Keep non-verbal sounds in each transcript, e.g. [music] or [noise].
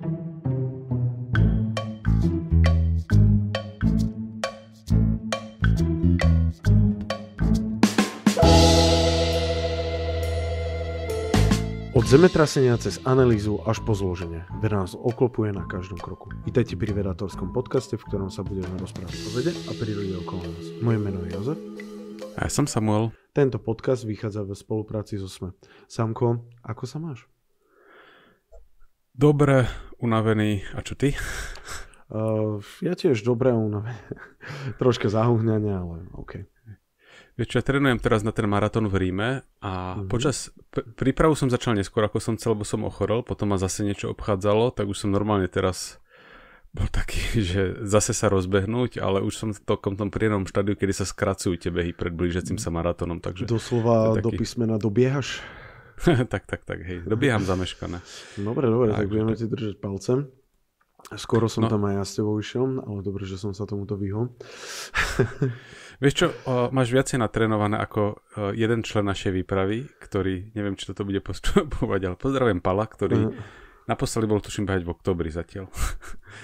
Od zemetrasenia cez analýzu až po zloženie, kde nás oklopuje na každom kroku. Vítajte pri vedátorskom podcaste, v ktorom sa budeme rozprávať o vede a prírode okolo nás. Moje meno je Jozef. A ja som Samuel. Tento podcast vychádza ve spolupráci so SME. Samko, ako sa máš? Dobre, unavený. A čo ty? Uh, ja tiež dobre unavený. [laughs] Troška zahuhňania, ale OK. Vieš, ja trénujem teraz na ten maratón v Ríme a mm-hmm. počas p- prípravu som začal neskôr, ako som chcel, lebo som ochorel, potom ma zase niečo obchádzalo, tak už som normálne teraz bol taký, [laughs] že zase sa rozbehnúť, ale už som v tom, tom príjemnom štádiu, kedy sa skracujú tie behy pred blížiacim mhm. sa maratónom. Takže Doslova taký... do písmena dobiehaš? [laughs] tak, tak, tak, hej. Dobieham zameškané. Dobre, dobre, tak, tak budeme ti držať palcem. Skoro som no. tam aj ja s tebou išiel, ale dobre, že som sa tomuto vyhol. [laughs] Vieš čo, o, máš viacej natrénované ako o, jeden člen našej výpravy, ktorý, neviem, či toto bude postupovať, ale pozdravím Pala, ktorý uh-huh. naposledy bol, tuším, behať v oktobri zatiaľ.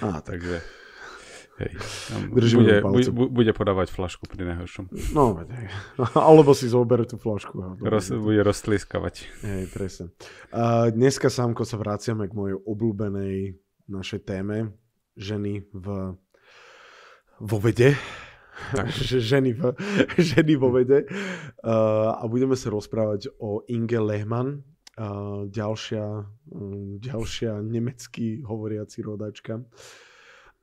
Á, tak. [laughs] takže... Hej. Držím bude, palce. bude, bude podávať flašku pri najhoršom. No, [laughs] alebo si zoberú tú flašku. Roz, bude roztliskavať. Hej, presne. Uh, dneska, Sámko, sa vraciame k mojej obľúbenej našej téme ženy v, vo vede. [laughs] ženy, v, [laughs] ženy vo vede. Uh, a budeme sa rozprávať o Inge Lehmann, uh, ďalšia, um, ďalšia nemecký hovoriaci rodačka. Uh,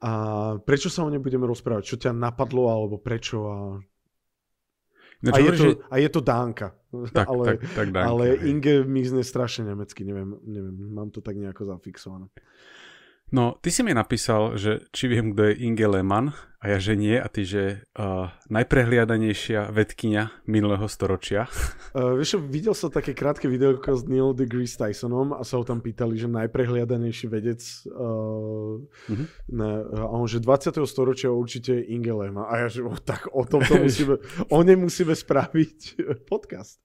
a prečo sa o nej budeme rozprávať? Čo ťa napadlo alebo prečo? A, no, a, je, to, že... a je to Dánka. Tak, ale tak, tak Dánka, ale Inge mi zne strašne nemecky, neviem, neviem, mám to tak nejako zafixované. No, ty si mi napísal, že či viem, kto je Inge Lehmann, a ja, že nie, a ty, že uh, najprehliadanejšia vedkynia minulého storočia. Uh, [laughs] vieš, videl som také krátke video s Neil deGrasse Tysonom a sa ho tam pýtali, že najprehliadanejší vedec uh, uh-huh. ne, a on, že 20. storočia určite je Inge Lehmann. A ja, že oh, tak o to [laughs] musíme, o nej musíme spraviť [laughs] podcast.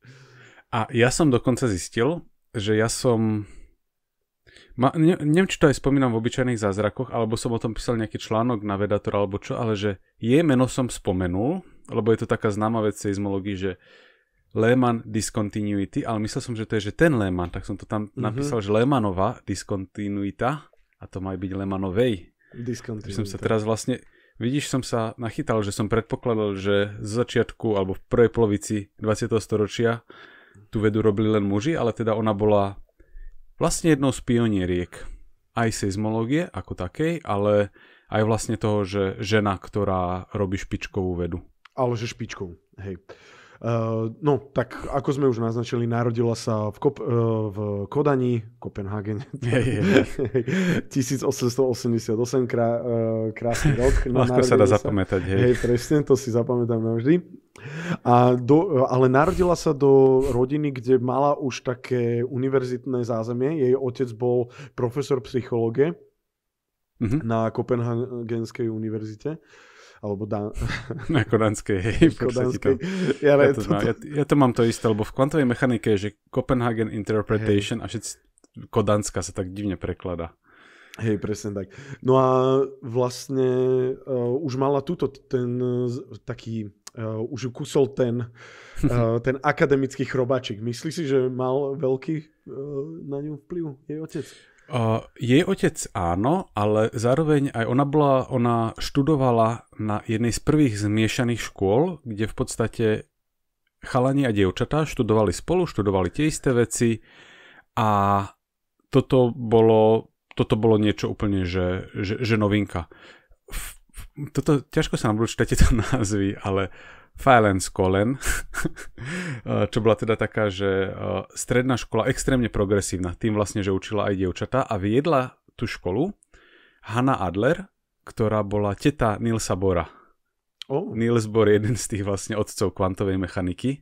A ja som dokonca zistil, že ja som ma, ne, neviem, či to aj spomínam v obyčajných zázrakoch, alebo som o tom písal nejaký článok na Vedator alebo čo, ale že jej meno som spomenul, lebo je to taká známa vec seizmológii, že Lehman discontinuity, ale myslel som, že to je že ten Lehman, tak som to tam mm-hmm. napísal, že Lehmanová diskontinuita a to má byť Lehmanovej. Diskontinuita. Som sa teraz vlastne, vidíš, som sa nachytal, že som predpokladal, že z začiatku alebo v prvej polovici 20. storočia tu vedu robili len muži, ale teda ona bola vlastne jednou z pionieriek aj seizmológie ako takej, ale aj vlastne toho, že žena, ktorá robí špičkovú vedu. Ale že špičkovú, hej. Uh, Uh, no, tak ako sme už naznačili, narodila sa v, Kop- uh, v Kodani, Kopenhagene, 1888, [laughs] krá, uh, krásny rok. Ľahko [laughs] sa dá sa. zapamätať, hej. Hej, presne, to si zapamätám navždy. A do, ale narodila sa do rodiny, kde mala už také univerzitné zázemie. Jej otec bol profesor psychológie mm-hmm. na Kopenhagenskej univerzite alebo dá... [laughs] Na kodanskej, hej. kodanskej. Ja, ja, to, to, ja, ja to mám to isté, lebo v kvantovej mechanike je, že Copenhagen Interpretation hey. a všetci Kodanska sa tak divne prekladá. Hej, presne tak. No a vlastne uh, už mala túto ten uh, taký uh, už kusol ten, uh, [laughs] ten akademický chrobáčik. Myslíš si, že mal veľký uh, na ňu vplyv jej otec? Uh, jej otec áno, ale zároveň aj ona bola, ona študovala na jednej z prvých zmiešaných škôl, kde v podstate chalani a dievčatá študovali spolu, študovali tie isté veci a toto bolo, toto bolo niečo úplne, že, že, že novinka. toto, ťažko sa nám budú čítať tieto [laughs] názvy, ale uh, File and Skolen, [laughs] eh, čo bola teda taká, že eh, stredná škola extrémne progresívna, tým vlastne, že učila aj dievčatá a viedla tú školu Hanna Adler, ktorá bola teta Nilsa Bora. Oh. Nils Bor je jeden z tých vlastne otcov kvantovej mechaniky.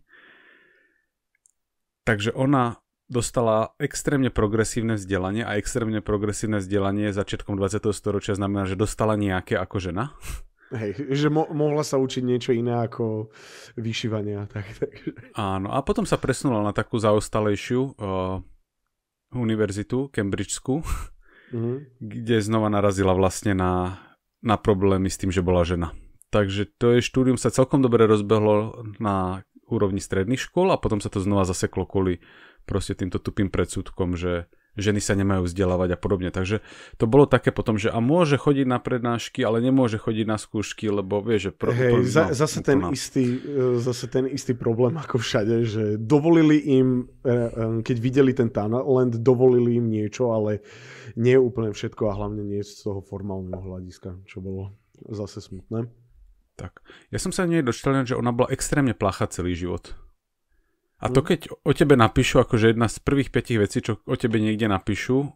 Takže ona dostala extrémne progresívne vzdelanie a extrémne progresívne vzdelanie začiatkom 20. storočia znamená, že dostala nejaké ako žena. [laughs] Hej, že mo- mohla sa učiť niečo iné ako vyšívania. Tak, tak. Áno, a potom sa presunula na takú zaostalejšiu uh, univerzitu, Cambridgeskú, mm-hmm. kde znova narazila vlastne na, na problémy s tým, že bola žena. Takže to je štúdium sa celkom dobre rozbehlo na úrovni stredných škôl a potom sa to znova zaseklo kvôli proste týmto tupým predsudkom, že ženy sa nemajú vzdelávať a podobne. Takže to bolo také potom, že a môže chodiť na prednášky, ale nemôže chodiť na skúšky, lebo vie, že... Pro, Hej, pro, za, no, zase, ten istý, e, zase ten istý problém ako všade, že dovolili im, e, e, keď videli ten talent, dovolili im niečo, ale nie úplne všetko a hlavne nie z toho formálneho hľadiska, čo bolo zase smutné. Tak. Ja som sa nej dočítal, že ona bola extrémne placha celý život. A to keď o tebe napíšu, akože jedna z prvých piatich vecí, čo o tebe niekde napíšu,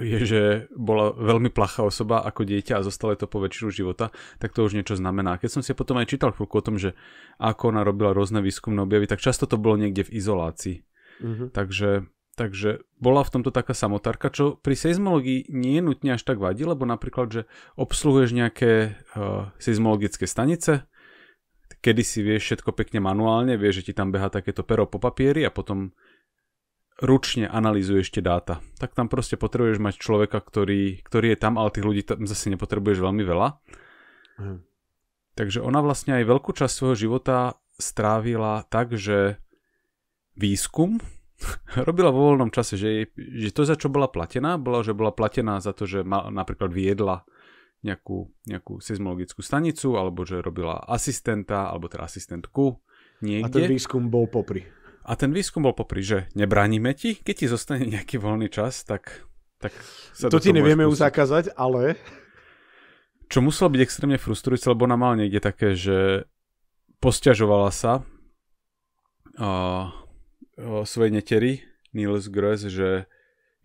je, že bola veľmi plachá osoba ako dieťa a zostala to po väčšinu života, tak to už niečo znamená. Keď som si potom aj čítal chvíľku o tom, že ako ona robila rôzne výskumné objavy, tak často to bolo niekde v izolácii. Mm-hmm. Takže, takže bola v tomto taká samotárka, čo pri seizmologii nie je nutne až tak vadí, lebo napríklad, že obsluhuješ nejaké uh, seizmologické stanice, kedy si vieš všetko pekne manuálne, vieš, že ti tam beha takéto pero po papieri a potom ručne analýzuješ tie dáta. Tak tam proste potrebuješ mať človeka, ktorý, ktorý je tam, ale tých ľudí tam zase nepotrebuješ veľmi veľa. Mhm. Takže ona vlastne aj veľkú časť svojho života strávila tak, že výskum [laughs] robila vo voľnom čase, že, jej, že to, za čo bola platená, bola, že bola platená za to, že ma, napríklad viedla nejakú, nejakú seismologickú stanicu, alebo že robila asistenta, alebo teda asistentku niekde. A ten výskum bol popri. A ten výskum bol popri, že nebránime ti, keď ti zostane nejaký voľný čas, tak, tak sa To ti nevieme už zakázať, ale... Čo muselo byť extrémne frustrujúce, lebo ona mala niekde také, že posťažovala sa uh, o svojej neteri Niels Gross, že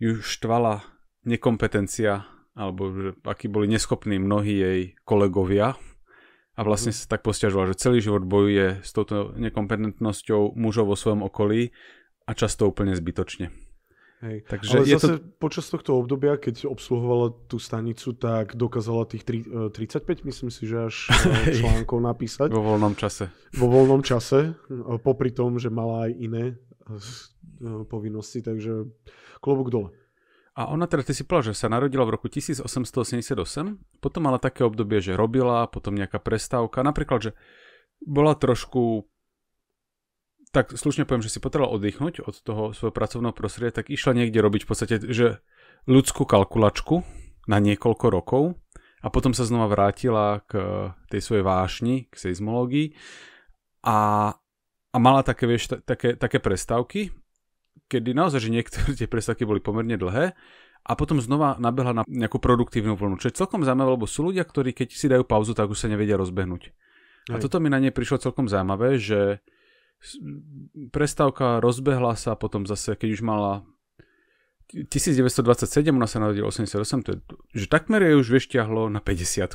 ju štvala nekompetencia alebo že akí boli neschopní mnohí jej kolegovia a vlastne mhm. sa tak postiažoval, že celý život bojuje s touto nekompetentnosťou mužov vo svojom okolí a často úplne zbytočne. Hej. Takže Ale je zase to... počas tohto obdobia, keď obsluhovala tú stanicu, tak dokázala tých tri, 35, e, myslím si, že až e, [laughs] článkov napísať. Vo voľnom čase. Vo voľnom čase, e, popri tom, že mala aj iné povinnosti, takže klobúk dole. A ona teda, ty si povedal, že sa narodila v roku 1888, potom mala také obdobie, že robila, potom nejaká prestávka, napríklad, že bola trošku tak slušne poviem, že si potrebovala oddychnúť od toho svojho pracovného prostredia, tak išla niekde robiť v podstate, že ľudskú kalkulačku na niekoľko rokov a potom sa znova vrátila k tej svojej vášni, k seizmológii a, a mala také, vieš, také, také prestávky kedy naozaj, že niektoré tie prestávky boli pomerne dlhé a potom znova nabehla na nejakú produktívnu vlnu. Čo je celkom zaujímavé, lebo sú ľudia, ktorí keď si dajú pauzu, tak už sa nevedia rozbehnúť. Hej. A toto mi na ne prišlo celkom zaujímavé, že prestávka rozbehla sa potom zase, keď už mala 1927, ona sa narodila 88, to je, že takmer je už vieš na 50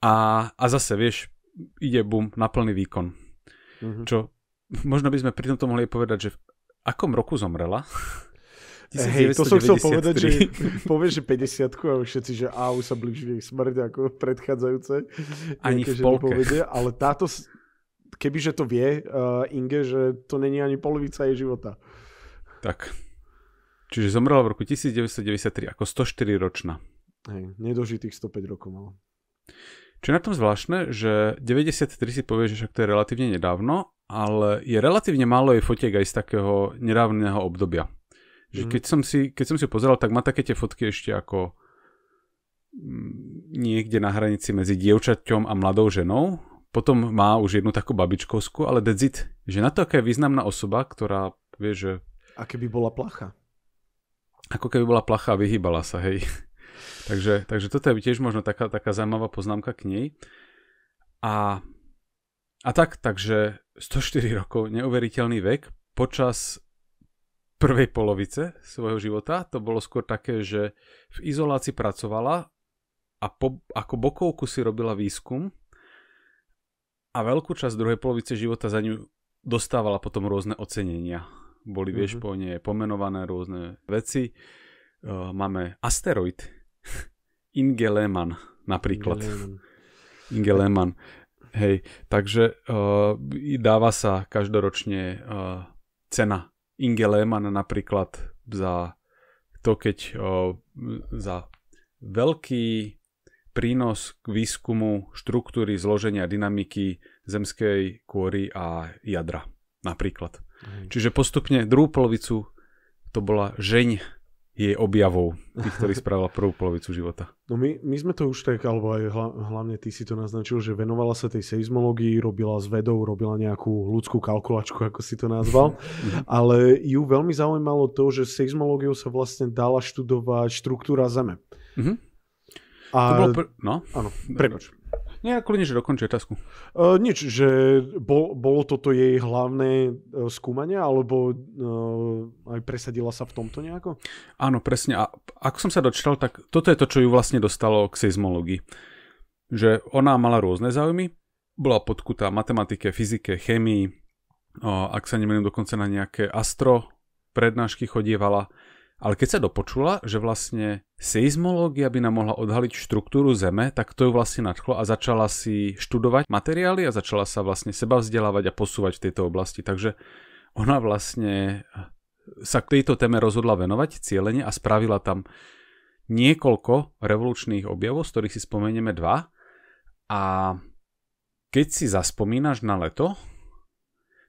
a, a zase vieš, ide bum na plný výkon. Mm-hmm. Čo možno by sme pri tomto mohli povedať, že akom roku zomrela? [laughs] Hej, to som chcel povedať, že [laughs] povieš, že 50 a všetci, že a už sa blíži jej smrť ako predchádzajúce. Ani v polke. Nepovedia, ale táto, kebyže to vie uh, Inge, že to není ani polovica jej života. Tak. Čiže zomrela v roku 1993 ako 104 ročná. Hej, nedožitých 105 rokov mala. No. Čo je na tom zvláštne, že 93 si povieš, že však to je relatívne nedávno, ale je relatívne málo jej fotiek aj z takého nedávneho obdobia. Že mm. keď, som si, keď som si pozeral, tak má také tie fotky ešte ako mm, niekde na hranici medzi dievčaťom a mladou ženou. Potom má už jednu takú babičkovskú, ale dedzit, Že na to, aká je významná osoba, ktorá vie, že... A keby bola placha. Ako keby bola placha a vyhýbala sa, hej. Takže, takže toto je tiež možno taká, taká zaujímavá poznámka k nej. A, a tak, takže 104 rokov, neuveriteľný vek, počas prvej polovice svojho života to bolo skôr také, že v izolácii pracovala a po, ako bokovku si robila výskum a veľkú časť druhej polovice života za ňu dostávala potom rôzne ocenenia. Boli, mm-hmm. vieš, mhm. po nej pomenované rôzne veci. Ehm, máme asteroid, [laughs] Inge Lehmann napríklad. Inge Lehmann. Hej, takže uh, dáva sa každoročne uh, cena Inge Lehmann napríklad za to, keď uh, za veľký prínos k výskumu štruktúry zloženia dynamiky zemskej kôry a jadra napríklad. Mm. Čiže postupne druhú polovicu to bola žeň jej objavov, tých, [laughs] ktorý spravila prvú polovicu života. No my, my sme to už tak, alebo aj hla, hlavne ty si to naznačil, že venovala sa tej seizmológii, robila s vedou, robila nejakú ľudskú kalkulačku, ako si to nazval, [laughs] ale ju veľmi zaujímalo to, že seizmológiou sa vlastne dala študovať štruktúra Zeme. Mm-hmm. A... To bolo pr- no? Áno, prepač. Nie, kľudne, že dokončí otázku. Uh, nič, že e, bol, bolo toto jej hlavné uh, skúmanie, alebo uh, aj presadila sa v tomto nejako? Áno, presne. A ako som sa dočítal, tak toto je to, čo ju vlastne dostalo k seizmológii. Že ona mala rôzne záujmy, bola podkutá matematike, fyzike, chemii. uh, ak sa nemením dokonca na nejaké astro prednášky chodievala. Ale keď sa dopočula, že vlastne seizmológia by nám mohla odhaliť štruktúru Zeme, tak to ju vlastne nadchlo a začala si študovať materiály a začala sa vlastne seba vzdelávať a posúvať v tejto oblasti. Takže ona vlastne sa k tejto téme rozhodla venovať cieľene a spravila tam niekoľko revolučných objavov, z ktorých si spomenieme dva. A keď si zaspomínaš na leto,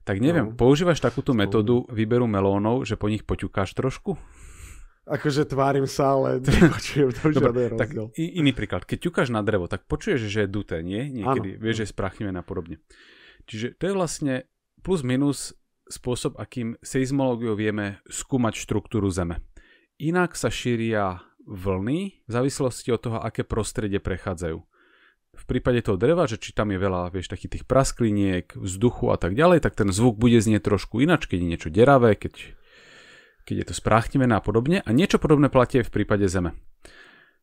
tak neviem, no, používaš takúto metódu výberu melónov, že po nich poťukáš trošku? akože tvárim sa, ale [laughs] nepočujem už Dobre, tak iný príklad. Keď ťukáš na drevo, tak počuješ, že je duté, nie? Niekedy. ano. Vieš, že je sprachnivé a podobne. Čiže to je vlastne plus minus spôsob, akým seizmológiou vieme skúmať štruktúru Zeme. Inak sa šíria vlny v závislosti od toho, aké prostredie prechádzajú. V prípade toho dreva, že či tam je veľa, vieš, takých tých praskliniek, vzduchu a tak ďalej, tak ten zvuk bude znieť trošku ináč, keď je niečo deravé, keď keď je to spráchnivené a podobne. A niečo podobné platí aj v prípade Zeme.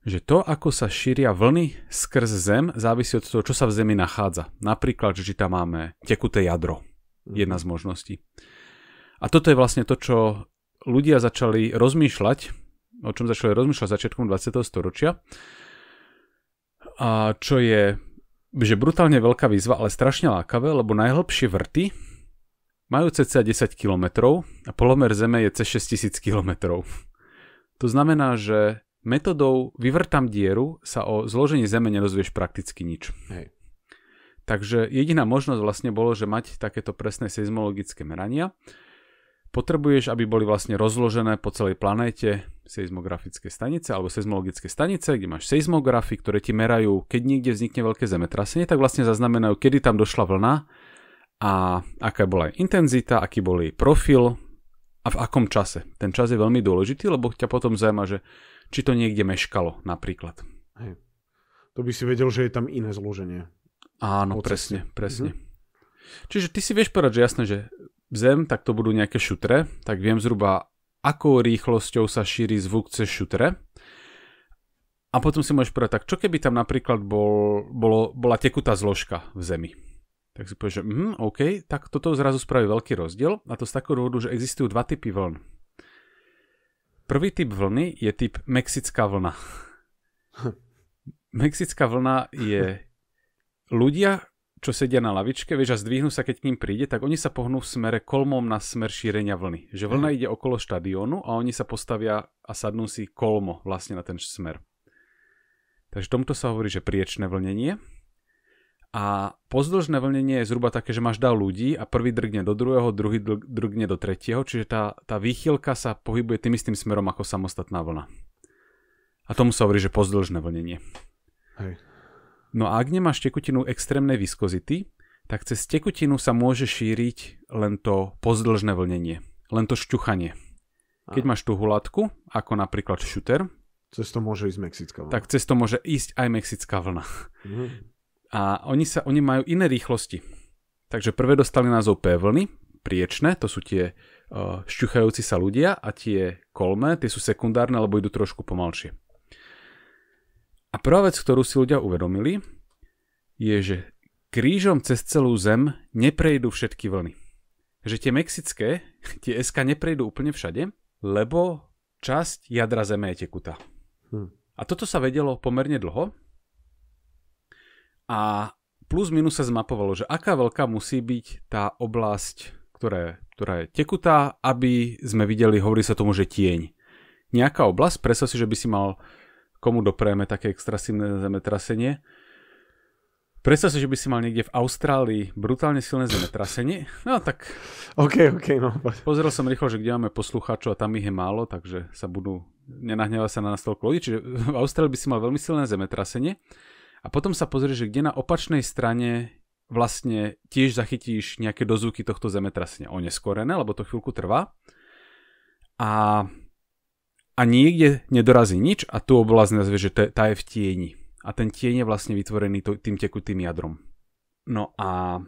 Že to, ako sa šíria vlny skrz Zem, závisí od toho, čo sa v Zemi nachádza. Napríklad, že či tam máme tekuté jadro. Mhm. Jedna z možností. A toto je vlastne to, čo ľudia začali rozmýšľať, o čom začali rozmýšľať začiatkom 20. storočia, a čo je že brutálne veľká výzva, ale strašne lákavé, lebo najhlbšie vrty, majú cca 10 km a polomer Zeme je cez 6000 km. To znamená, že metodou vyvrtam dieru sa o zložení Zeme nedozvieš prakticky nič. Hej. Takže jediná možnosť vlastne bolo, že mať takéto presné seizmologické merania. Potrebuješ, aby boli vlastne rozložené po celej planéte seizmografické stanice alebo seizmologické stanice, kde máš seizmografy, ktoré ti merajú, keď niekde vznikne veľké zemetrasenie, tak vlastne zaznamenajú, kedy tam došla vlna, a aká bola aj intenzita, aký bol jej profil a v akom čase. Ten čas je veľmi dôležitý, lebo ťa potom zaujíma, že či to niekde meškalo napríklad. Hej. To by si vedel, že je tam iné zloženie. Áno, Oceste. presne, presne. Mhm. Čiže ty si vieš povedať, že jasné, že zem, tak to budú nejaké šutre, tak viem zhruba, akou rýchlosťou sa šíri zvuk cez šutre. A potom si môžeš povedať, tak čo keby tam napríklad bol, bolo, bola tekutá zložka v zemi tak si povieš, že mm, OK, tak toto zrazu spraví veľký rozdiel a to z takého dôvodu, že existujú dva typy vln. Prvý typ vlny je typ mexická vlna. [laughs] mexická vlna je ľudia, čo sedia na lavičke, vieš, a zdvihnú sa, keď k ním príde, tak oni sa pohnú v smere kolmom na smer šírenia vlny. Že vlna mhm. ide okolo štadiónu a oni sa postavia a sadnú si kolmo vlastne na ten smer. Takže tomuto sa hovorí, že priečné vlnenie a pozdĺžné vlnenie je zhruba také, že máš dal ľudí a prvý drgne do druhého, druhý drgne do tretieho, čiže tá, tá výchylka sa pohybuje tým istým smerom ako samostatná vlna. A tomu sa hovorí, že pozdĺžne vlnenie. Hej. No a ak nemáš tekutinu extrémnej viskozity, tak cez tekutinu sa môže šíriť len to pozdĺžne vlnenie, len to šťuchanie. Keď máš tú hulatku, ako napríklad šuter, cez to môže ísť mexická vlna. Tak cez to môže ísť aj mexická vlna. Mm. A oni, sa, oni majú iné rýchlosti. Takže prvé dostali názov P vlny, priečné, to sú tie uh, šťuchajúci sa ľudia a tie kolmé tie sú sekundárne, alebo idú trošku pomalšie. A prvá vec, ktorú si ľudia uvedomili, je, že krížom cez celú zem neprejdú všetky vlny. Že tie mexické, tie SK neprejdú úplne všade, lebo časť jadra zeme je tekutá. Hm. A toto sa vedelo pomerne dlho, a plus minus sa zmapovalo, že aká veľká musí byť tá oblasť, ktorá, ktorá je tekutá, aby sme videli, hovorí sa tomu, že tieň. Nejaká oblasť, predstav si, že by si mal komu doprejme také extrasívne zemetrasenie. Predstav si, že by si mal niekde v Austrálii brutálne silné zemetrasenie. No tak... OK, OK, no. Pozrel som rýchlo, že kde máme poslucháčov a tam ich je málo, takže sa budú... nenahňava sa na nás toľko ľudí. Čiže v Austrálii by si mal veľmi silné zemetrasenie a potom sa pozrieš, že kde na opačnej strane vlastne tiež zachytíš nejaké dozvuky tohto zemetrasenia oneskorené, lebo to chvíľku trvá. A, a niekde nedorazí nič a tu oblasť nazve, že tá je v tieni. A ten tieň je vlastne vytvorený tým tekutým jadrom. No a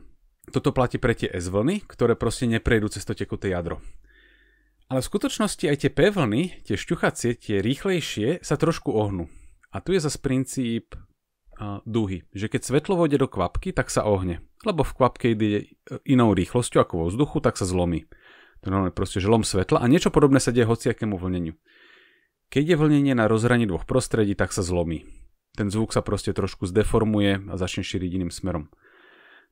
toto platí pre tie S vlny, ktoré proste neprejdú cez to tekuté jadro. Ale v skutočnosti aj tie P vlny, tie šťuchacie, tie rýchlejšie, sa trošku ohnú. A tu je zase princíp duhy. Že keď svetlo vôjde do kvapky, tak sa ohne. Lebo v kvapke ide e, inou rýchlosťou ako vo vzduchu, tak sa zlomí. To je proste žlom svetla a niečo podobné sa deje hociakému vlneniu. Keď je vlnenie na rozhraní dvoch prostredí, tak sa zlomí. Ten zvuk sa proste trošku zdeformuje a začne šíriť iným smerom.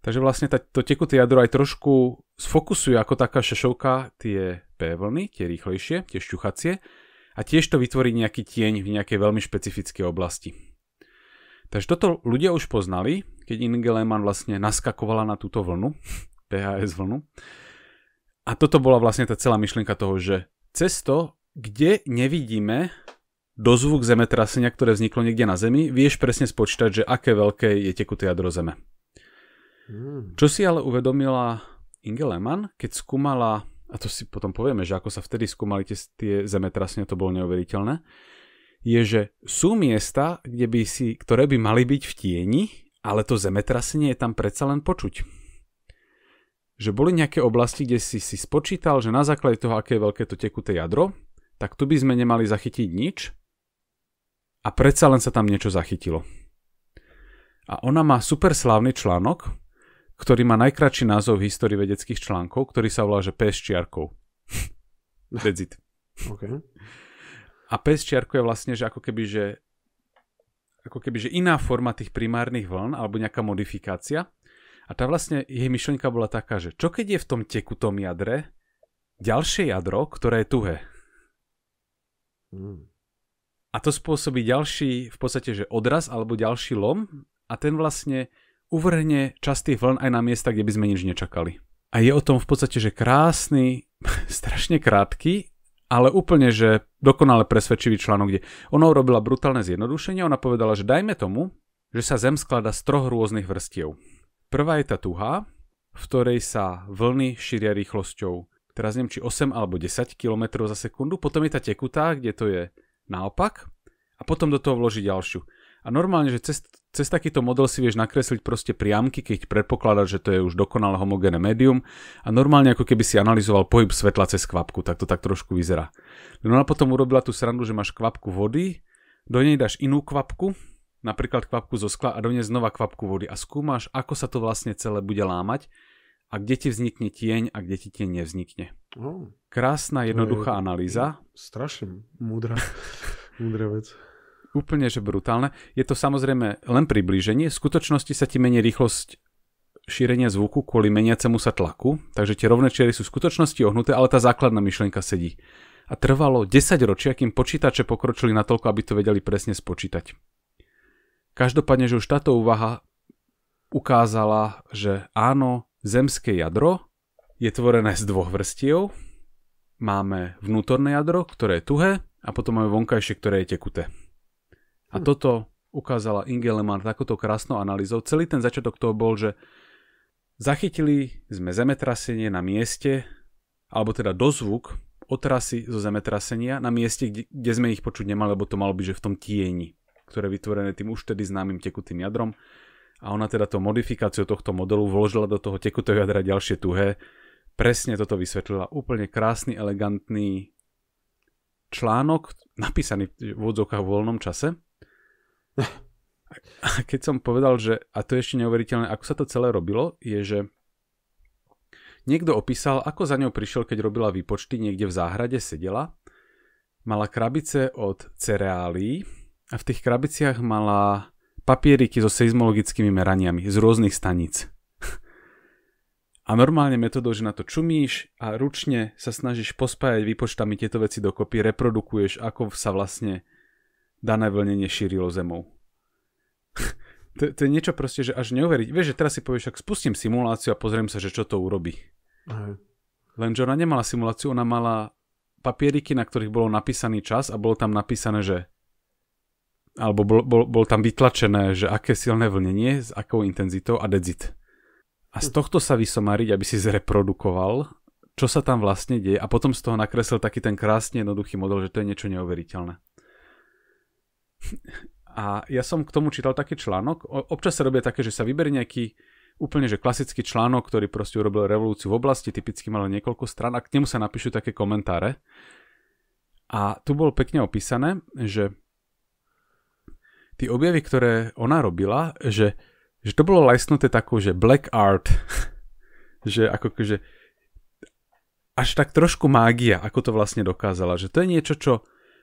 Takže vlastne to tekuté jadro aj trošku sfokusuje ako taká šešovka tie P vlny, tie rýchlejšie, tie šťuchacie a tiež to vytvorí nejaký tieň v nejakej veľmi špecifickej oblasti. Takže toto ľudia už poznali, keď Inge Lehmann vlastne naskakovala na túto vlnu, PHS [laughs] vlnu. A toto bola vlastne tá celá myšlienka toho, že cesto kde nevidíme dozvuk zemetrasenia, ktoré vzniklo niekde na Zemi, vieš presne spočítať, že aké veľké je tekuté jadro Zeme. Hmm. Čo si ale uvedomila Inge Lehmann, keď skúmala, a to si potom povieme, že ako sa vtedy skúmali tie, tie zemetrasenia, to bolo neuveriteľné, je, že sú miesta, kde by si, ktoré by mali byť v tieni, ale to zemetrasenie je tam predsa len počuť. Že boli nejaké oblasti, kde si si spočítal, že na základe toho, aké je veľké to tekuté jadro, tak tu by sme nemali zachytiť nič a predsa len sa tam niečo zachytilo. A ona má super slávny článok, ktorý má najkračší názov v histórii vedeckých článkov, ktorý sa volá, že P s čiarkou. [laughs] That's it. Okay. A pes čiarkuje vlastne, že ako keby, že ako keby, že iná forma tých primárnych vln alebo nejaká modifikácia. A tá vlastne jej myšlienka bola taká, že čo keď je v tom tekutom jadre ďalšie jadro, ktoré je tuhé. Mm. A to spôsobí ďalší, v podstate, že odraz alebo ďalší lom a ten vlastne uvrhne častý vln aj na miesta, kde by sme nič nečakali. A je o tom v podstate, že krásny, [laughs] strašne krátky, ale úplne, že dokonale presvedčivý článok, kde ona urobila brutálne zjednodušenie, ona povedala, že dajme tomu, že sa Zem skladá z troch rôznych vrstiev. Prvá je tá tuhá, v ktorej sa vlny šíria rýchlosťou, teraz neviem, či 8 alebo 10 km za sekundu, potom je tá tekutá, kde to je naopak, a potom do toho vloží ďalšiu. A normálne, že cez, cez takýto model si vieš nakresliť proste priamky, keď predpokladáš, že to je už dokonale homogénne médium a normálne ako keby si analyzoval pohyb svetla cez kvapku, tak to tak trošku vyzerá. No a potom urobila tú srandu, že máš kvapku vody, do nej dáš inú kvapku, napríklad kvapku zo skla a do nej znova kvapku vody a skúmaš, ako sa to vlastne celé bude lámať a kde ti vznikne tieň a kde ti tieň nevznikne. Krásna, jednoduchá je, analýza. strašne múdra, [laughs] múdra vec úplne že brutálne. Je to samozrejme len priblíženie. V skutočnosti sa ti mení rýchlosť šírenia zvuku kvôli meniacemu sa tlaku, takže tie rovné čiary sú v skutočnosti ohnuté, ale tá základná myšlienka sedí. A trvalo 10 ročia, kým počítače pokročili toľko, aby to vedeli presne spočítať. Každopádne, že už táto úvaha ukázala, že áno, zemské jadro je tvorené z dvoch vrstiev. Máme vnútorné jadro, ktoré je tuhé, a potom máme vonkajšie, ktoré je tekuté. A hm. toto ukázala Inge Lehmann takouto krásnou analýzou. Celý ten začiatok toho bol, že zachytili sme zemetrasenie na mieste, alebo teda dozvuk otrasy zo zemetrasenia na mieste, kde, kde sme ich počuť nemali, lebo to malo byť, že v tom tieni, ktoré je vytvorené tým už tedy známym tekutým jadrom. A ona teda to modifikáciu tohto modelu vložila do toho tekutého jadra ďalšie tuhé. Presne toto vysvetlila. Úplne krásny, elegantný článok, napísaný v vodzovkách v voľnom čase, a keď som povedal, že, a to je ešte neuveriteľné, ako sa to celé robilo, je, že niekto opísal, ako za ňou prišiel, keď robila výpočty, niekde v záhrade sedela, mala krabice od cereálií a v tých krabiciach mala papieriky so seizmologickými meraniami z rôznych staníc. A normálne metodou, že na to čumíš a ručne sa snažíš pospájať výpočtami tieto veci dokopy, reprodukuješ, ako sa vlastne dané vlnenie šírilo zemou. [laughs] to, to je niečo proste, že až neuveriť. Vieš, že teraz si povieš, však spustím simuláciu a pozriem sa, že čo to urobí. Aha. Lenže ona nemala simuláciu, ona mala papieriky, na ktorých bolo napísaný čas a bolo tam napísané, že alebo bol, bol, bol tam vytlačené, že aké silné vlnenie, s akou intenzitou a dezit. A z hm. tohto sa vysomariť, aby si zreprodukoval, čo sa tam vlastne deje a potom z toho nakreslil taký ten krásne jednoduchý model, že to je niečo neuveriteľné. A ja som k tomu čítal taký článok. Občas sa robia také, že sa vyberie nejaký úplne že klasický článok, ktorý proste urobil revolúciu v oblasti, typicky mal niekoľko stran a k nemu sa napíšu také komentáre. A tu bol pekne opísané, že tie objavy, ktoré ona robila, že, že to bolo lajsnuté takú, že black art, [laughs] že ako že až tak trošku mágia, ako to vlastne dokázala, že to je niečo, čo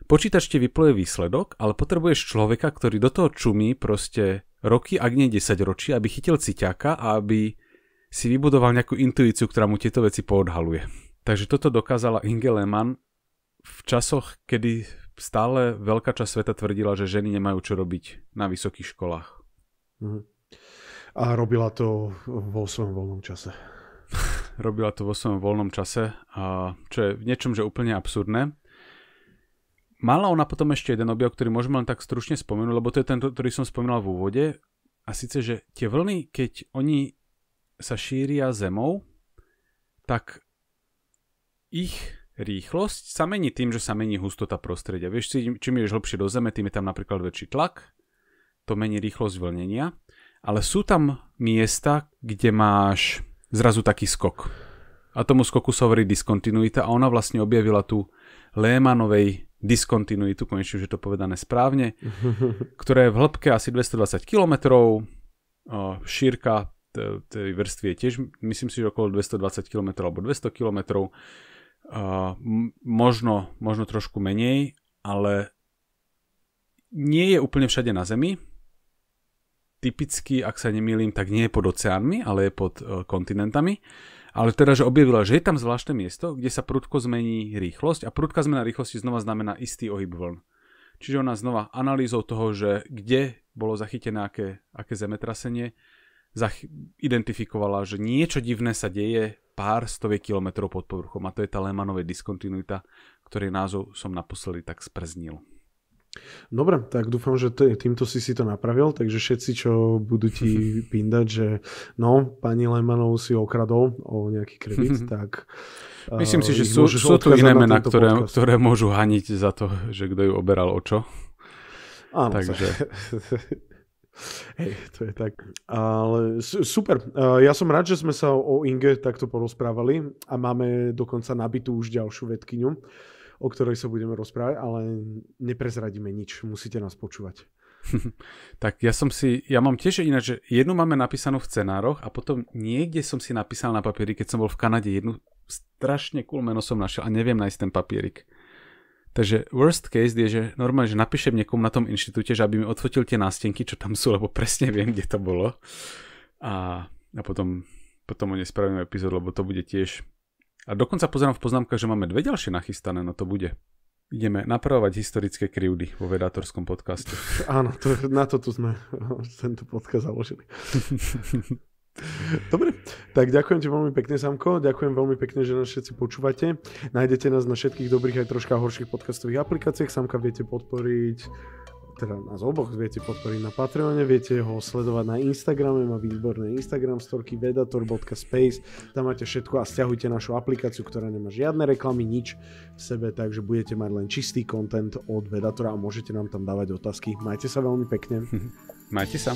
Počítač ti vypluje výsledok, ale potrebuješ človeka, ktorý do toho čumí proste roky, ak nie 10 ročí, aby chytil ciťaka a aby si vybudoval nejakú intuíciu, ktorá mu tieto veci poodhaluje. Takže toto dokázala Inge Lehmann v časoch, kedy stále veľká časť sveta tvrdila, že ženy nemajú čo robiť na vysokých školách. Mhm. A robila to vo svojom voľnom čase. [laughs] robila to vo svojom voľnom čase, čo je v niečom, že úplne absurdné. Mala ona potom ešte jeden objav, ktorý môžeme len tak stručne spomenúť, lebo to je ten, ktorý som spomínal v úvode. A síce, že tie vlny, keď oni sa šíria zemou, tak ich rýchlosť sa mení tým, že sa mení hustota prostredia. Vieš, čím ješ hlbšie do zeme, tým je tam napríklad väčší tlak, to mení rýchlosť vlnenia, ale sú tam miesta, kde máš zrazu taký skok. A tomu skoku sa hovorí diskontinuita a ona vlastne objavila tu Lehmanovej diskontinuitu, konečne už je to povedané správne, [laughs] ktoré je v hĺbke asi 220 km, šírka tej vrstvy je tiež, myslím si, že okolo 220 km alebo 200 km, možno, možno trošku menej, ale nie je úplne všade na Zemi. Typicky, ak sa nemýlim, tak nie je pod oceánmi, ale je pod kontinentami. Ale teda, že objavila, že je tam zvláštne miesto, kde sa prudko zmení rýchlosť a prudká zmena rýchlosti znova znamená istý ohyb vln. Čiže ona znova analýzou toho, že kde bolo zachytené aké, aké zemetrasenie, zach- identifikovala, že niečo divné sa deje pár stoviek kilometrov pod povrchom a to je tá Lehmanová diskontinuita, ktorej názov som naposledy tak sprznil. Dobre, tak dúfam, že týmto si si to napravil, takže všetci, čo budú ti [laughs] pindať, že no, pani Lemanov si okradol o nejaký kredit, [laughs] tak... [laughs] Myslím si, eh, že sú, sú tu iné mená, ktoré, ktoré môžu haniť za to, že kto ju oberal o čo. Áno, takže... Hej, to je tak. Ale super. Eh, ja som rád, že sme sa o Inge takto porozprávali a máme dokonca nabitú už ďalšiu vedkyňu o ktorej sa budeme rozprávať, ale neprezradíme nič, musíte nás počúvať. [laughs] tak ja som si, ja mám tiež ináč, že jednu máme napísanú v scenároch a potom niekde som si napísal na papieri, keď som bol v Kanade, jednu strašne cool meno som našiel a neviem nájsť ten papierik. Takže worst case je, že normálne, že napíšem niekomu na tom inštitúte, že aby mi odfotil tie nástenky, čo tam sú, lebo presne viem, kde to bolo. A, a potom, potom o nej spravím epizód, lebo to bude tiež a dokonca pozerám v poznámkach, že máme dve ďalšie nachystané, no to bude. Ideme napravovať historické krivdy vo vedátorskom podcaste. [laughs] Áno, to, na to tu sme [laughs] tento podcast založili. [laughs] Dobre, tak ďakujem ti veľmi pekne, Samko. Ďakujem veľmi pekne, že nás všetci počúvate. Nájdete nás na všetkých dobrých aj troška horších podcastových aplikáciách. Samka viete podporiť teda nás oboch viete podporiť na Patreone, viete ho sledovať na Instagrame, má výborné Instagram storky vedator.space, tam máte všetko a stiahujte našu aplikáciu, ktorá nemá žiadne reklamy, nič v sebe, takže budete mať len čistý kontent od Vedatora a môžete nám tam dávať otázky. Majte sa veľmi pekne. [laughs] Majte sa.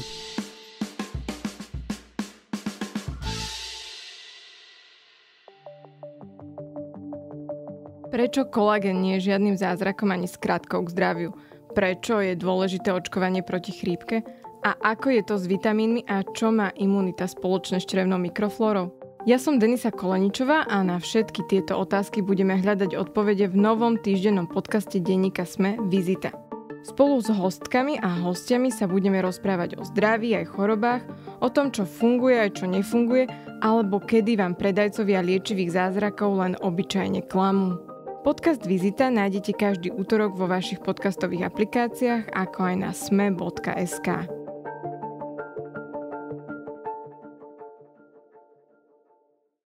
Prečo kolagen nie je žiadnym zázrakom ani skratkou k zdraviu? prečo je dôležité očkovanie proti chrípke a ako je to s vitamínmi a čo má imunita spoločne s črevnou mikroflórou. Ja som Denisa Koleničová a na všetky tieto otázky budeme hľadať odpovede v novom týždennom podcaste denníka SME Vizita. Spolu s hostkami a hostiami sa budeme rozprávať o zdraví aj chorobách, o tom, čo funguje aj čo nefunguje, alebo kedy vám predajcovia liečivých zázrakov len obyčajne klamú. Podcast Vizita nájdete každý útorok vo vašich podcastových aplikáciách, ako aj na sme.sk.